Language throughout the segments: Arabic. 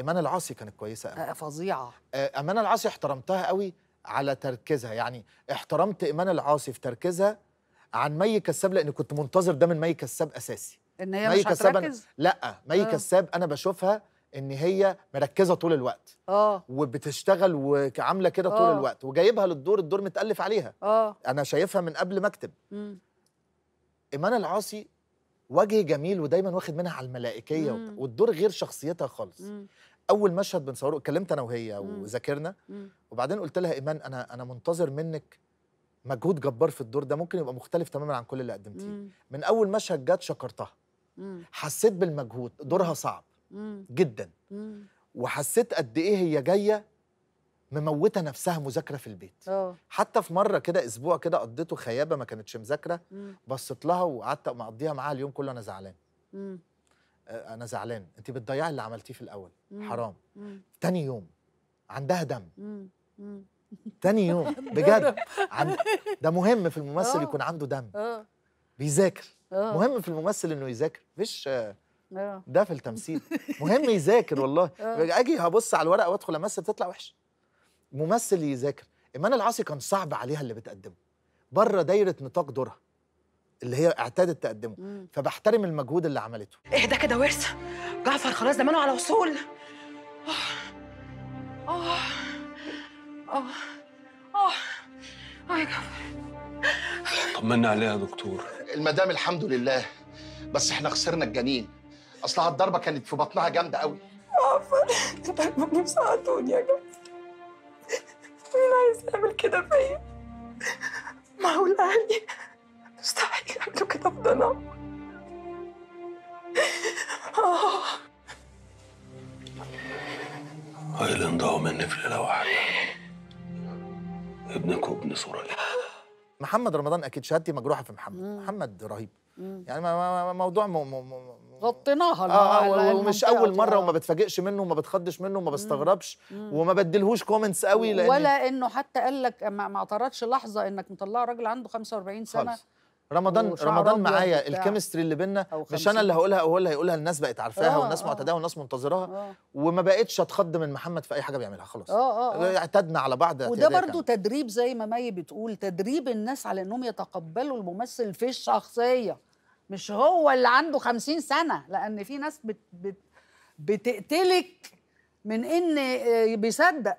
ايمان العاصي كانت كويسه قوي آه، فظيعه امان آه، العاصي احترمتها قوي على تركيزها يعني احترمت ايمان العاصي في تركيزها عن مي كساب لان كنت منتظر ده من مي كساب اساسي ان هي مي مش كساب أنا لا مي آه. كساب انا بشوفها ان هي مركزه طول الوقت اه وبتشتغل وعامله كده طول آه. الوقت وجايبها للدور الدور متالف عليها اه انا شايفها من قبل ما اكتب ايمان العاصي وجه جميل ودايما واخد منها على الملائكيه مم. والدور غير شخصيتها خالص مم. اول مشهد بنصوره اتكلمت انا وهي وذاكرنا وبعدين قلت لها ايمان انا انا منتظر منك مجهود جبار في الدور ده ممكن يبقى مختلف تماما عن كل اللي قدمتيه من اول مشهد جت شكرتها حسيت بالمجهود دورها صعب جدا وحسيت قد ايه هي جايه مموته نفسها مذاكره في البيت أوه. حتى في مره كده اسبوع كده قضيته خيابه ما كانتش مذاكره بصيت لها وقعدت مقضيها معاها اليوم كله انا زعلان آه، انا زعلان انت بتضيعي اللي عملتيه في الاول مم. حرام مم. تاني يوم عندها دم مم. مم. تاني يوم بجد عند... ده مهم في الممثل أوه. يكون عنده دم أوه. بيذاكر أوه. مهم في الممثل انه يذاكر مش آه. ده في التمثيل مهم يذاكر والله آه. اجي هبص على الورقه وادخل امثل تطلع وحش ممثل يذاكر ايمان العاصي كان صعب عليها اللي بتقدمه بره دايره نطاق دورها اللي هي اعتادت تقدمه مم. فبحترم المجهود اللي عملته ايه ده كده ورثه جعفر خلاص زمانه على وصول آه. اه اه اه اه يا جعفر طمنا عليها يا دكتور المدام الحمد لله بس احنا خسرنا الجنين اصلها الضربه كانت في بطنها جامده قوي جعفر انت المفروض ساعدوني يا جعفر مين عايز يعمل كده فيا؟ معقول اهلي مستحيل شكله آه. كده فضنا هايل انضاعوا مني في ليله واحده ابنك وابن سوريا محمد رمضان اكيد شهادتي مجروحه في محمد مم. محمد رهيب مم. يعني موضوع م... م... م... غطيناها اه, آه، ومش اول مره وما بتفاجئش منه وما بتخضش منه وما بستغربش وما بدلهوش كومنتس قوي لأن ولا انه حتى قال لك ما اعترضش لحظه انك مطلع راجل عنده 45 سنه خلص. رمضان رمضان معايا الكيمستري اللي بينا مش انا اللي هقولها او هو اللي هيقولها الناس بقت عارفاها آه والناس آه معتداها والناس منتظراها آه وما بقتش اتخض من محمد في اي حاجه بيعملها خلاص آه آه, آه. اعتدنا على بعض وده برضو كان. تدريب زي ما مي بتقول تدريب الناس على انهم يتقبلوا الممثل في الشخصيه مش هو اللي عنده 50 سنه لان في ناس بت بت بتقتلك من ان آه، بيصدق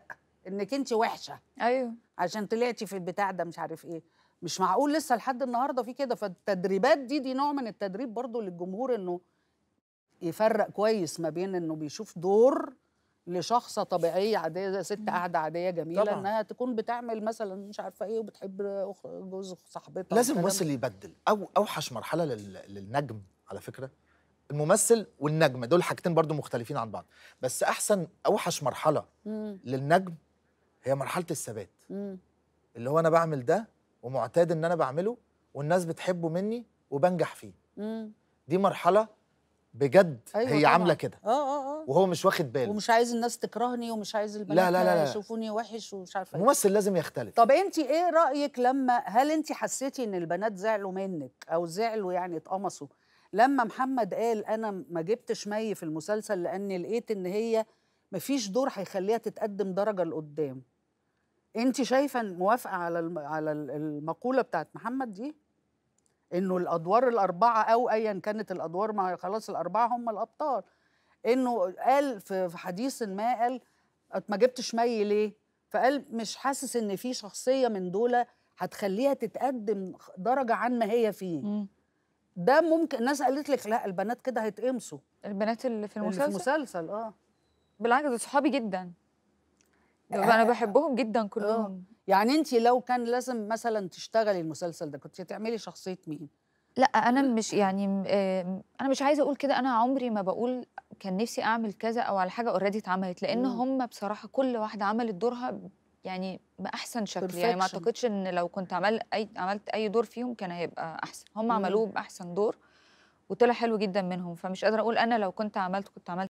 انك انت وحشه ايوه عشان طلعتي في البتاع ده مش عارف ايه مش معقول لسه لحد النهارده في كده فالتدريبات دي دي نوع من التدريب برضو للجمهور انه يفرق كويس ما بين انه بيشوف دور لشخصة طبيعية عادية ست قاعدة عادية جميلة طبعا. انها تكون بتعمل مثلا مش عارفة ايه وبتحب جوز صاحبتها لازم الممثل يبدل او اوحش مرحلة للنجم على فكرة الممثل والنجمة دول حاجتين برضو مختلفين عن بعض بس احسن اوحش مرحلة مم. للنجم هي مرحلة الثبات اللي هو انا بعمل ده ومعتاد ان انا بعمله والناس بتحبه مني وبنجح فيه مم. دي مرحله بجد أيوة هي طبعا. عامله كده اه اه اه وهو مش واخد باله ومش عايز الناس تكرهني ومش عايز البنات لا لا لا يشوفوني وحش ومش عارفه إيه. الممثل لازم يختلف طب انت ايه رايك لما هل انت حسيتي ان البنات زعلوا منك او زعلوا يعني اتقمصوا لما محمد قال انا ما جبتش مي في المسلسل لاني لقيت ان هي مفيش دور هيخليها تتقدم درجه لقدام انت شايفه موافقه على على المقوله بتاعت محمد دي انه الادوار الاربعه او ايا كانت الادوار ما خلاص الاربعه هم الابطال انه قال في حديث ما قال ما جبتش مي ليه فقال مش حاسس ان في شخصيه من دول هتخليها تتقدم درجه عن ما هي فيه م. ده ممكن الناس قالت لك لا البنات كده هيتقمصوا البنات اللي في المسلسل اللي في المسلسل اه بالعكس صحابي جدا انا بحبهم جدا كلهم آه. يعني انت لو كان لازم مثلا تشتغلي المسلسل ده كنت هتعملي شخصيه مين لا انا مش يعني انا مش عايزه اقول كده انا عمري ما بقول كان نفسي اعمل كذا او على حاجه اوريدي اتعملت لان هم بصراحه كل واحده عملت دورها يعني باحسن شكل يعني ما اعتقدش ان لو كنت عمل اي عملت اي دور فيهم كان هيبقى احسن هم عملوه باحسن دور وطلع حلو جدا منهم فمش قادره اقول انا لو كنت عملت كنت عملت